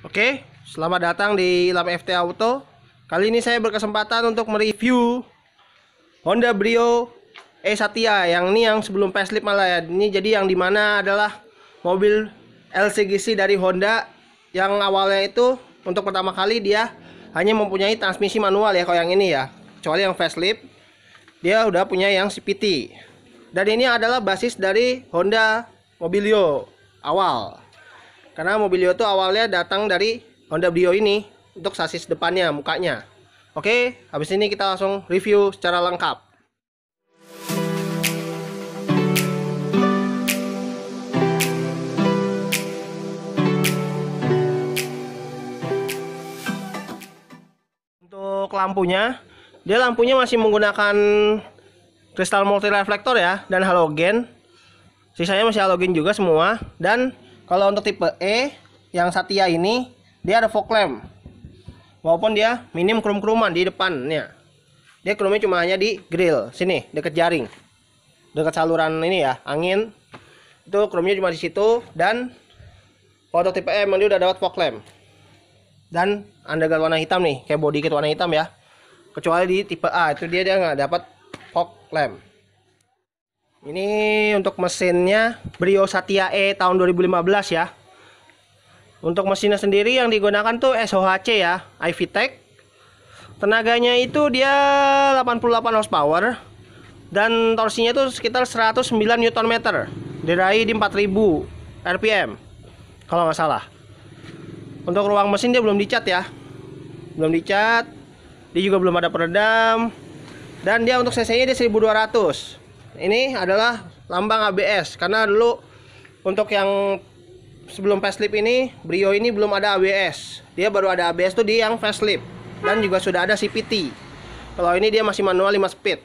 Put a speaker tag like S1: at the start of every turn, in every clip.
S1: Oke, selamat datang di Lab FT Auto. Kali ini saya berkesempatan untuk mereview Honda Brio E Satya yang ini yang sebelum facelift malah ya. Ini jadi yang dimana adalah mobil LCGC dari Honda yang awalnya itu untuk pertama kali dia hanya mempunyai transmisi manual ya kalau yang ini ya. Kecuali yang facelift dia udah punya yang CVT. Dan ini adalah basis dari Honda Mobilio awal. Karena Mobilio itu awalnya datang dari Honda Brio ini untuk sasis depannya, mukanya. Oke, habis ini kita langsung review secara lengkap. Untuk lampunya, dia lampunya masih menggunakan kristal multi reflektor ya dan halogen. Sisanya masih halogen juga semua dan kalau untuk tipe E yang Satya ini dia ada fog lamp. Walaupun dia minim krum-kruman di depannya. Dia krumnya cuma hanya di grill sini dekat jaring. Dekat saluran ini ya, angin. Itu krumnya cuma di situ dan untuk tipe E emang dia udah dapat fog lamp. Dan underguard warna hitam nih, kayak body kit warna hitam ya. Kecuali di tipe A itu dia dia nggak dapat fog lamp. Ini untuk mesinnya Brio Satya E tahun 2015 ya. Untuk mesinnya sendiri yang digunakan tuh SOHC ya, Tech. Tenaganya itu dia 88 horsepower dan torsinya itu sekitar 109 Nm. Derai di 4000 RPM. Kalau nggak salah. Untuk ruang mesin dia belum dicat ya. Belum dicat. Dia juga belum ada peredam. Dan dia untuk cc-nya dia 1200 ini adalah lambang ABS karena dulu untuk yang sebelum facelift ini Brio ini belum ada ABS dia baru ada ABS tuh di yang facelift dan juga sudah ada CPT kalau ini dia masih manual 5 speed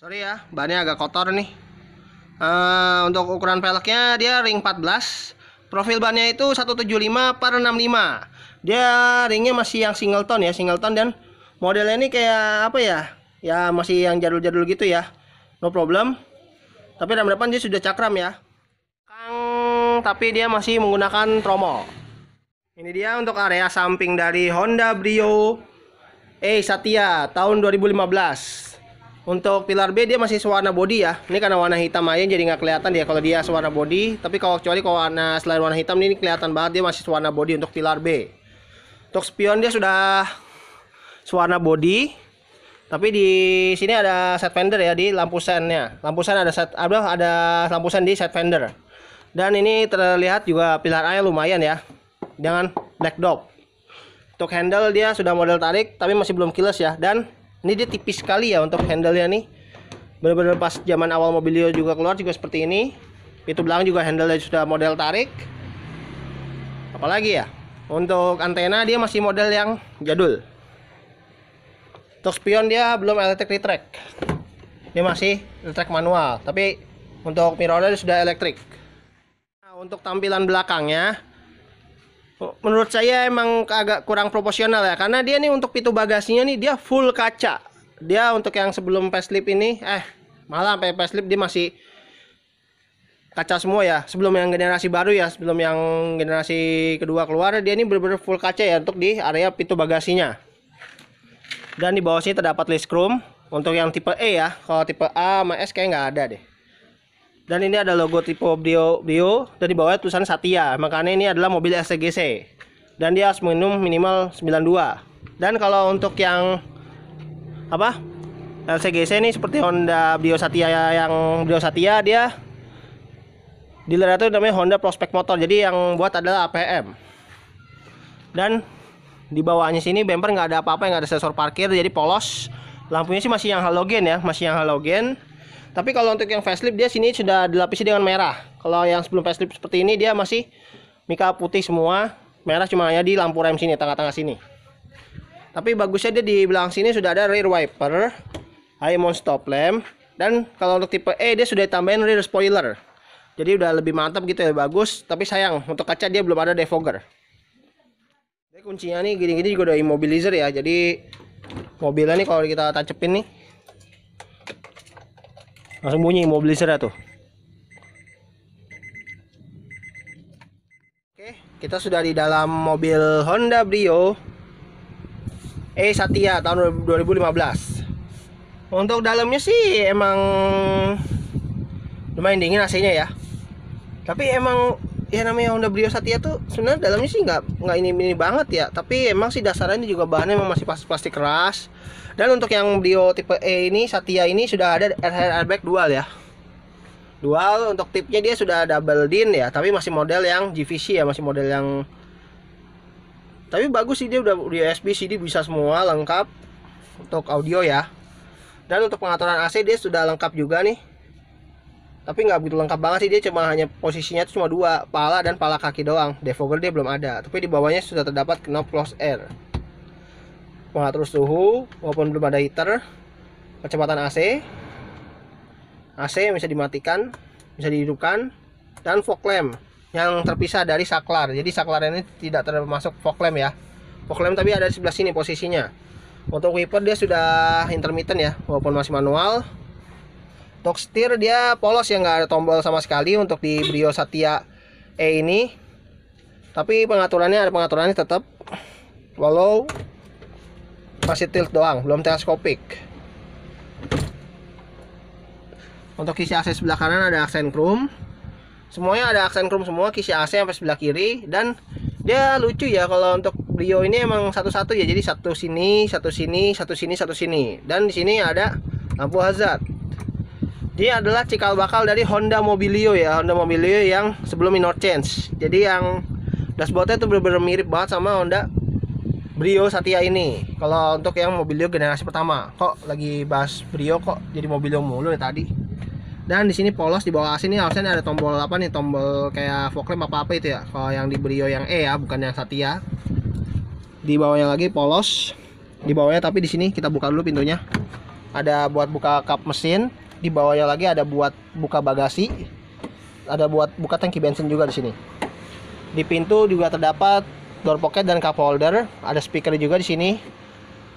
S1: sorry ya bannya agak kotor nih uh, untuk ukuran peleknya dia ring 14 profil bannya itu 175 per 65 dia ringnya masih yang singleton ya singleton dan modelnya ini kayak apa ya ya masih yang jadul-jadul gitu ya no problem tapi dalam depan dia sudah cakram ya kang tapi dia masih menggunakan tromol ini dia untuk area samping dari Honda Brio E Satya tahun 2015 untuk pilar B dia masih warna body ya. Ini karena warna hitam aja jadi nggak kelihatan dia kalau dia warna body. Tapi kalau kecuali kalau warna selain warna hitam ini kelihatan banget dia masih warna body untuk pilar B. Untuk spion dia sudah warna body. Tapi di sini ada set fender ya di lampu sennya. Lampu sen ada set ada ada lampu sen di set fender. Dan ini terlihat juga pilar air lumayan ya. Dengan black dog. Untuk handle dia sudah model tarik tapi masih belum kilas ya. Dan ini dia tipis sekali ya untuk handle-nya nih. Benar-benar pas zaman awal Mobilio juga keluar juga seperti ini. Itu belakang juga handle-nya sudah model tarik. Apalagi ya? Untuk antena dia masih model yang jadul untuk spion dia belum elektrik retract ini masih retract manual tapi untuk mirrornya sudah elektrik nah, untuk tampilan belakangnya menurut saya emang agak kurang proporsional ya karena dia nih untuk pintu bagasinya nih dia full kaca dia untuk yang sebelum facelift ini eh malah sampai facelift dia masih kaca semua ya sebelum yang generasi baru ya sebelum yang generasi kedua keluar dia ini benar-benar full kaca ya untuk di area pintu bagasinya dan di bawah sini terdapat list chrome untuk yang tipe E ya kalau tipe A sama S kayaknya nggak ada deh dan ini ada logo tipe Bio Bio dan di bawahnya tulisan Satya makanya ini adalah mobil STGC dan dia harus minum minimal 92 dan kalau untuk yang apa LCGC ini seperti Honda Bio Satya yang Bio Satya dia dealer itu namanya Honda Prospect Motor jadi yang buat adalah APM dan di bawahnya sini bumper nggak ada apa-apa nggak ada sensor parkir jadi polos lampunya sih masih yang halogen ya masih yang halogen tapi kalau untuk yang facelift dia sini sudah dilapisi dengan merah kalau yang sebelum facelift seperti ini dia masih mika putih semua merah cuma hanya di lampu rem sini tengah-tengah sini tapi bagusnya dia di belakang sini sudah ada rear wiper high mount stop lamp dan kalau untuk tipe E dia sudah ditambahin rear spoiler jadi udah lebih mantap gitu ya bagus tapi sayang untuk kaca dia belum ada defogger kuncinya nih gini-gini juga ada immobilizer ya jadi mobilnya nih kalau kita tancepin nih langsung bunyi immobilizer ya tuh oke kita sudah di dalam mobil Honda Brio E Satya tahun 2015 untuk dalamnya sih emang lumayan dingin AC nya ya tapi emang ya namanya Honda Brio Satya tuh sebenarnya dalamnya sih nggak nggak ini ini banget ya tapi emang sih dasarnya ini juga bahannya emang masih plastik plastik keras dan untuk yang Brio tipe E ini Satya ini sudah ada air airbag dual ya dual untuk tipnya dia sudah double din ya tapi masih model yang GVC ya masih model yang tapi bagus sih dia udah di USB CD bisa semua lengkap untuk audio ya dan untuk pengaturan AC dia sudah lengkap juga nih tapi nggak begitu lengkap banget sih dia cuma hanya posisinya itu cuma dua pala dan pala kaki doang defogger dia belum ada tapi di bawahnya sudah terdapat knob close air pengatur suhu walaupun belum ada heater kecepatan AC AC yang bisa dimatikan bisa dihidupkan dan fog lamp yang terpisah dari saklar jadi saklar ini tidak termasuk fog lamp ya fog lamp tapi ada di sebelah sini posisinya untuk wiper dia sudah intermittent ya walaupun masih manual untuk setir dia polos ya nggak ada tombol sama sekali untuk di Brio Satya E ini tapi pengaturannya ada pengaturannya tetap walau masih tilt doang belum teleskopik untuk kisi AC sebelah kanan ada aksen chrome semuanya ada aksen chrome semua kisi AC sampai sebelah kiri dan dia lucu ya kalau untuk Brio ini emang satu-satu ya jadi satu sini satu sini satu sini satu sini dan di sini ada lampu hazard ini adalah cikal bakal dari Honda Mobilio ya Honda Mobilio yang sebelum minor change jadi yang dashboardnya itu bener-bener mirip banget sama Honda Brio Satya ini kalau untuk yang Mobilio generasi pertama kok lagi bahas Brio kok jadi Mobilio mulu ya tadi dan di sini polos di bawah sini ini harusnya ada tombol apa nih tombol kayak fog lamp apa apa itu ya kalau yang di Brio yang E ya bukan yang Satya di bawahnya lagi polos di bawahnya tapi di sini kita buka dulu pintunya ada buat buka kap mesin di bawahnya lagi ada buat buka bagasi ada buat buka tangki bensin juga di sini di pintu juga terdapat door pocket dan cup holder ada speaker juga di sini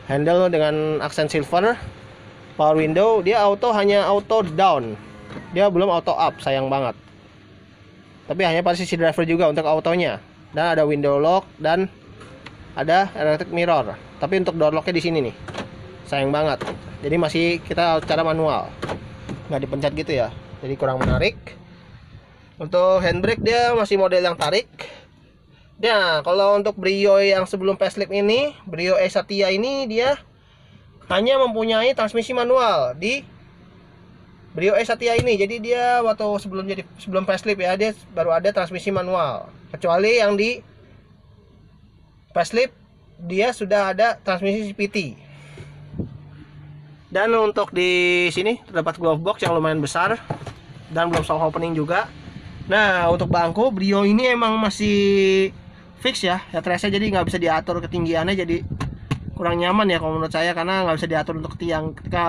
S1: handle dengan aksen silver power window dia auto hanya auto down dia belum auto up sayang banget tapi hanya pada sisi driver juga untuk autonya dan ada window lock dan ada electric mirror tapi untuk door locknya di sini nih sayang banget jadi masih kita cara manual nggak dipencet gitu ya jadi kurang menarik untuk handbrake dia masih model yang tarik Nah, kalau untuk Brio yang sebelum facelift ini, Brio E Satya ini dia hanya mempunyai transmisi manual di Brio E Satya ini. Jadi dia waktu sebelum jadi sebelum facelift ya, dia baru ada transmisi manual. Kecuali yang di facelift dia sudah ada transmisi CVT dan untuk di sini terdapat glove box yang lumayan besar dan belum soft opening juga nah untuk bangku Brio ini emang masih fix ya ya terasa jadi nggak bisa diatur ketinggiannya jadi kurang nyaman ya kalau menurut saya karena nggak bisa diatur untuk tiang ketika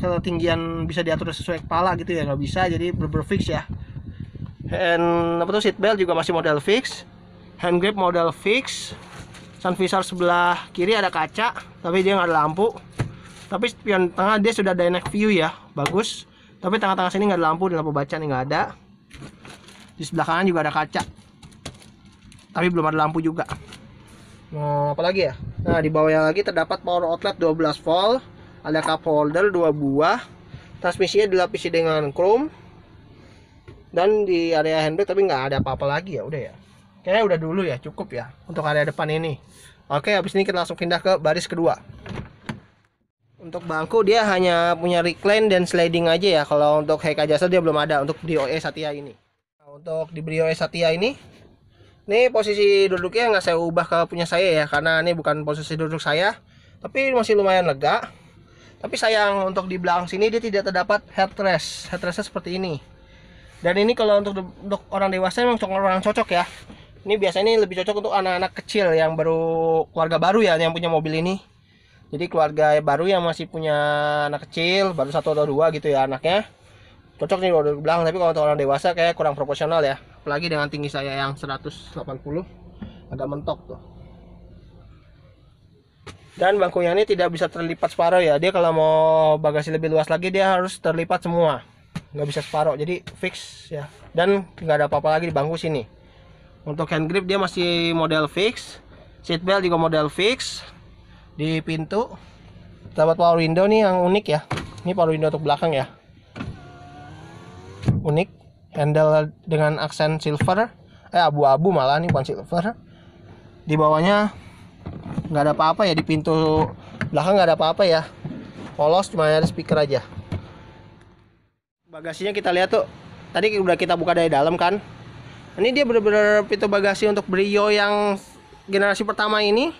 S1: ketinggian bisa diatur sesuai kepala gitu ya nggak bisa jadi berber fix ya and apa tuh seat belt juga masih model fix hand grip model fix sun visor sebelah kiri ada kaca tapi dia nggak ada lampu tapi spion tengah dia sudah ada view ya bagus tapi tengah-tengah sini nggak ada lampu dan lampu baca nih nggak ada di sebelah kanan juga ada kaca tapi belum ada lampu juga nah, apa ya nah di bawahnya lagi terdapat power outlet 12 volt ada cup holder 2 buah transmisinya dilapisi dengan chrome dan di area handbrake tapi nggak ada apa-apa lagi ya udah ya kayaknya udah dulu ya cukup ya untuk area depan ini oke habis ini kita langsung pindah ke baris kedua untuk bangku dia hanya punya recline dan sliding aja ya kalau untuk Heka Jasa dia belum ada untuk Brio E Satya ini nah, untuk di Brio E Satya ini ini posisi duduknya nggak saya ubah ke punya saya ya karena ini bukan posisi duduk saya tapi masih lumayan lega tapi sayang untuk di belakang sini dia tidak terdapat headrest headrestnya seperti ini dan ini kalau untuk untuk orang dewasa memang orang cocok ya ini biasanya ini lebih cocok untuk anak-anak kecil yang baru keluarga baru ya yang punya mobil ini jadi keluarga baru yang masih punya anak kecil baru satu atau dua gitu ya anaknya cocok nih kalau bilang tapi kalau untuk orang dewasa kayak kurang proporsional ya apalagi dengan tinggi saya yang 180 agak mentok tuh dan bangkunya ini tidak bisa terlipat separuh ya dia kalau mau bagasi lebih luas lagi dia harus terlipat semua nggak bisa separuh jadi fix ya dan nggak ada apa-apa lagi di bangku sini untuk hand grip dia masih model fix seat belt juga model fix di pintu dapat power window nih yang unik ya ini power window untuk belakang ya unik handle dengan aksen silver eh abu-abu malah nih bukan silver di bawahnya nggak ada apa-apa ya di pintu belakang nggak ada apa-apa ya polos cuma ada speaker aja bagasinya kita lihat tuh tadi udah kita buka dari dalam kan ini dia bener-bener pintu bagasi untuk Brio yang generasi pertama ini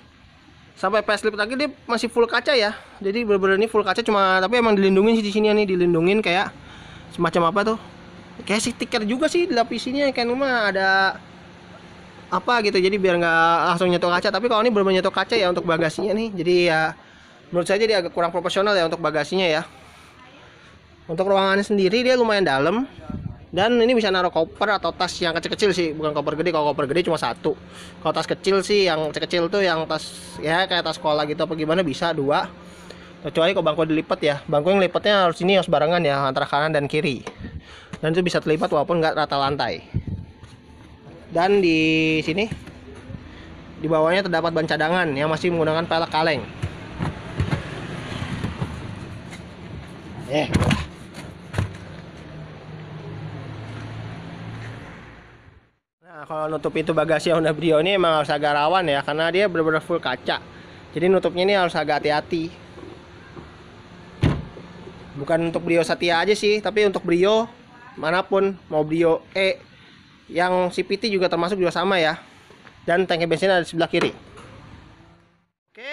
S1: sampai facelift lagi dia masih full kaca ya jadi bener-bener ini full kaca cuma tapi emang dilindungi sih di sini ya, nih dilindungi kayak semacam apa tuh kayak stiker juga sih lapisinya kan cuma ada apa gitu jadi biar nggak langsung nyetok kaca tapi kalau ini benar-benar nyetok kaca ya untuk bagasinya nih jadi ya menurut saya jadi agak kurang proporsional ya untuk bagasinya ya untuk ruangannya sendiri dia lumayan dalam dan ini bisa naruh koper atau tas yang kecil-kecil sih bukan koper gede kalau koper gede cuma satu kalau tas kecil sih yang kecil-kecil tuh yang tas ya kayak tas sekolah gitu apa gimana bisa dua kecuali kalau bangku dilipat ya bangku yang lipatnya harus ini harus barengan ya antara kanan dan kiri dan itu bisa terlipat walaupun nggak rata lantai dan di sini di bawahnya terdapat ban cadangan yang masih menggunakan pelek kaleng eh yeah. kalau nutup itu bagasi Honda Brio ini emang harus agak rawan ya karena dia benar-benar full kaca jadi nutupnya ini harus agak hati-hati bukan untuk Brio Satya aja sih tapi untuk Brio manapun mau Brio E yang CPT juga termasuk juga sama ya dan tangki bensin ada di sebelah kiri oke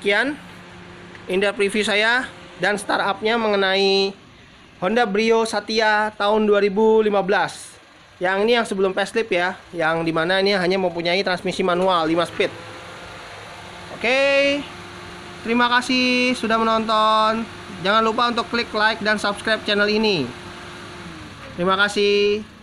S1: sekian indah preview saya dan startupnya mengenai Honda Brio Satya tahun 2015 yang ini yang sebelum facelift ya, yang dimana ini hanya mempunyai transmisi manual 5 speed. Oke, terima kasih sudah menonton. Jangan lupa untuk klik like dan subscribe channel ini. Terima kasih.